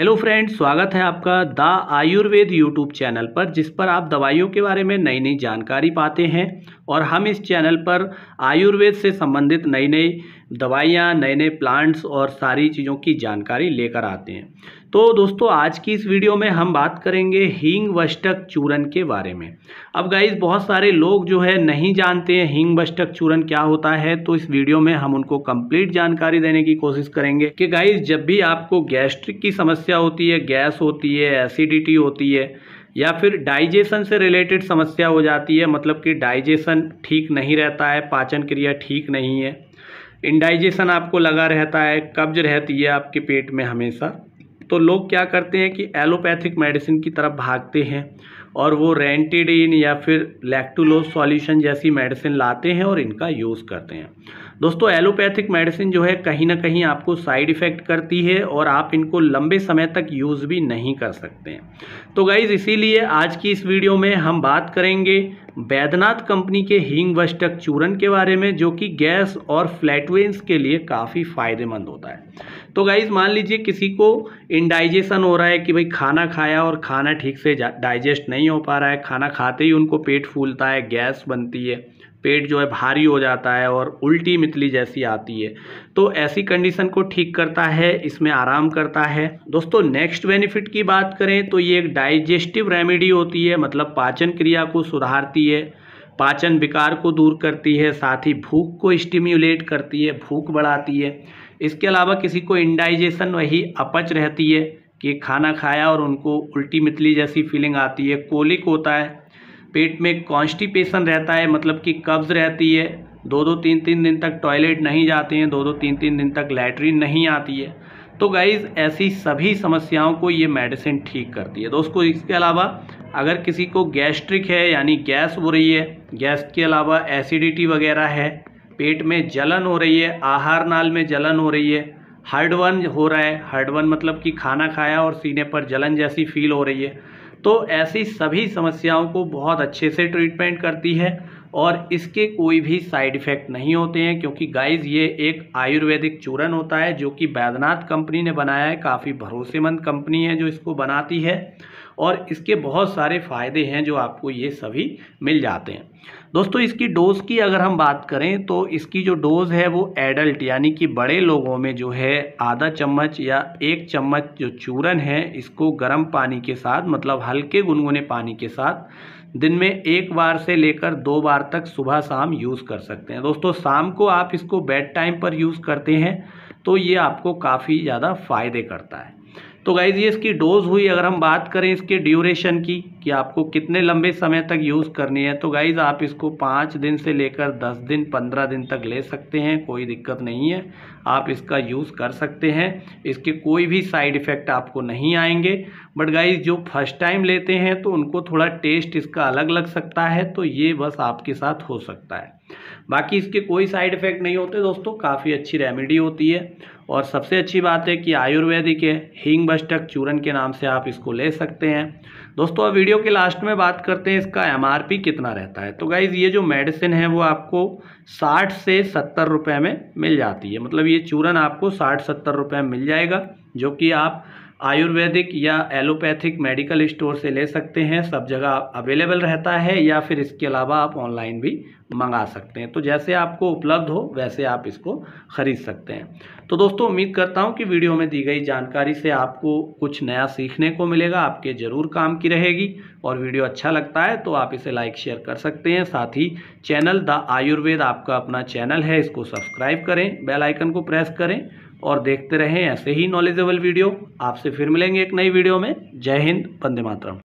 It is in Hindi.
हेलो फ्रेंड्स स्वागत है आपका द आयुर्वेद यूट्यूब चैनल पर जिस पर आप दवाइयों के बारे में नई नई जानकारी पाते हैं और हम इस चैनल पर आयुर्वेद से संबंधित नई नई दवाइयाँ नए नए प्लांट्स और सारी चीज़ों की जानकारी लेकर आते हैं तो दोस्तों आज की इस वीडियो में हम बात करेंगे हींग वष्टक चूरन के बारे में अब गाइज बहुत सारे लोग जो है नहीं जानते हैं हींग वष्टक चूरन क्या होता है तो इस वीडियो में हम उनको कंप्लीट जानकारी देने की कोशिश करेंगे कि गाइज जब भी आपको गैस्ट्रिक की समस्या होती है गैस होती है एसिडिटी होती है या फिर डाइजेशन से रिलेटेड समस्या हो जाती है मतलब कि डाइजेशन ठीक नहीं रहता है पाचन क्रिया ठीक नहीं है इनडाइजेशन आपको लगा रहता है कब्ज रहती है आपके पेट में हमेशा तो लोग क्या करते हैं कि एलोपैथिक मेडिसिन की तरफ भागते हैं और वो रेंटिडिन या फिर लैक्टुलोस सॉल्यूशन जैसी मेडिसिन लाते हैं और इनका यूज़ करते हैं दोस्तों एलोपैथिक मेडिसिन जो है कहीं ना कहीं आपको साइड इफ़ेक्ट करती है और आप इनको लंबे समय तक यूज़ भी नहीं कर सकते हैं तो गाइज़ इसीलिए आज की इस वीडियो में हम बात करेंगे बैद्यनाथ कंपनी के हींग वस्टक चूरन के बारे में जो कि गैस और फ्लैटवेंस के लिए काफ़ी फ़ायदेमंद होता है तो गाइज मान लीजिए किसी को इनडाइजेशन हो रहा है कि भाई खाना खाया और खाना ठीक से डाइजेस्ट नहीं हो पा रहा है खाना खाते ही उनको पेट फूलता है गैस बनती है पेट जो है भारी हो जाता है और उल्टी मितली जैसी आती है तो ऐसी कंडीशन को ठीक करता है इसमें आराम करता है दोस्तों नेक्स्ट बेनिफिट की बात करें तो ये एक डाइजेस्टिव रेमेडी होती है मतलब पाचन क्रिया को सुधारती है पाचन विकार को दूर करती है साथ ही भूख को स्टिम्यूलेट करती है भूख बढ़ाती है इसके अलावा किसी को इंडाइजेशन वही अपच रहती है कि खाना खाया और उनको उल्टी मितली जैसी फीलिंग आती है कोलिक होता है पेट में कॉन्स्टिपेशन रहता है मतलब कि कब्ज़ रहती है दो दो तीन तीन दिन तक टॉयलेट नहीं जाते हैं दो दो तीन तीन दिन तक लेटरिन नहीं आती है तो गाइज़ ऐसी सभी समस्याओं को ये मेडिसिन ठीक करती है दोस्तों इसके अलावा अगर किसी को गैस्ट्रिक है यानी गैस हो रही है गैस के अलावा एसिडिटी वगैरह है पेट में जलन हो रही है आहार नाल में जलन हो रही है हर्डवन हो रहा है वन मतलब कि खाना खाया और सीने पर जलन जैसी फील हो रही है तो ऐसी सभी समस्याओं को बहुत अच्छे से ट्रीटमेंट करती है और इसके कोई भी साइड इफ़ेक्ट नहीं होते हैं क्योंकि गाइस ये एक आयुर्वेदिक चूरन होता है जो कि बैद्यनाथ कंपनी ने बनाया है काफ़ी भरोसेमंद कंपनी है जो इसको बनाती है और इसके बहुत सारे फ़ायदे हैं जो आपको ये सभी मिल जाते हैं दोस्तों इसकी डोज़ की अगर हम बात करें तो इसकी जो डोज़ है वो एडल्ट यानी कि बड़े लोगों में जो है आधा चम्मच या एक चम्मच जो चूरन है इसको गर्म पानी के साथ मतलब हल्के गुनगुने पानी के साथ दिन में एक बार से लेकर दो बार तक सुबह शाम यूज़ कर सकते हैं दोस्तों शाम को आप इसको बेड टाइम पर यूज़ करते हैं तो ये आपको काफ़ी ज़्यादा फ़ायदे करता है तो गाइज ये इसकी डोज़ हुई अगर हम बात करें इसके ड्यूरेशन की कि आपको कितने लंबे समय तक यूज़ करनी है तो गाइज़ आप इसको पाँच दिन से लेकर दस दिन पंद्रह दिन तक ले सकते हैं कोई दिक्कत नहीं है आप इसका यूज़ कर सकते हैं इसके कोई भी साइड इफ़ेक्ट आपको नहीं आएंगे बट गाइज़ जो फर्स्ट टाइम लेते हैं तो उनको थोड़ा टेस्ट इसका अलग लग सकता है तो ये बस आपके साथ हो सकता है बाकी इसके कोई साइड इफ़ेक्ट नहीं होते दोस्तों काफ़ी अच्छी रेमेडी होती है और सबसे अच्छी बात है कि आयुर्वेदिक है हींग बस्टक चूरन के नाम से आप इसको ले सकते हैं दोस्तों अब वीडियो वीडियो के लास्ट में बात करते हैं इसका एम कितना रहता है तो गाइज़ ये जो मेडिसिन है वो आपको साठ से सत्तर रुपये में मिल जाती है मतलब ये चूरन आपको साठ सत्तर रुपये में मिल जाएगा जो कि आप आयुर्वेदिक या एलोपैथिक मेडिकल स्टोर से ले सकते हैं सब जगह अवेलेबल रहता है या फिर इसके अलावा आप ऑनलाइन भी मंगा सकते हैं तो जैसे आपको उपलब्ध हो वैसे आप इसको ख़रीद सकते हैं तो दोस्तों उम्मीद करता हूँ कि वीडियो में दी गई जानकारी से आपको कुछ नया सीखने को मिलेगा आपके ज़रूर काम की रहेगी और वीडियो अच्छा लगता है तो आप इसे लाइक शेयर कर सकते हैं साथ ही चैनल द आयुर्वेद आपका अपना चैनल है इसको सब्सक्राइब करें बेलाइकन को प्रेस करें और देखते रहें ऐसे ही नॉलेजेबल वीडियो आपसे फिर मिलेंगे एक नई वीडियो में जय हिंद वंदे मातरम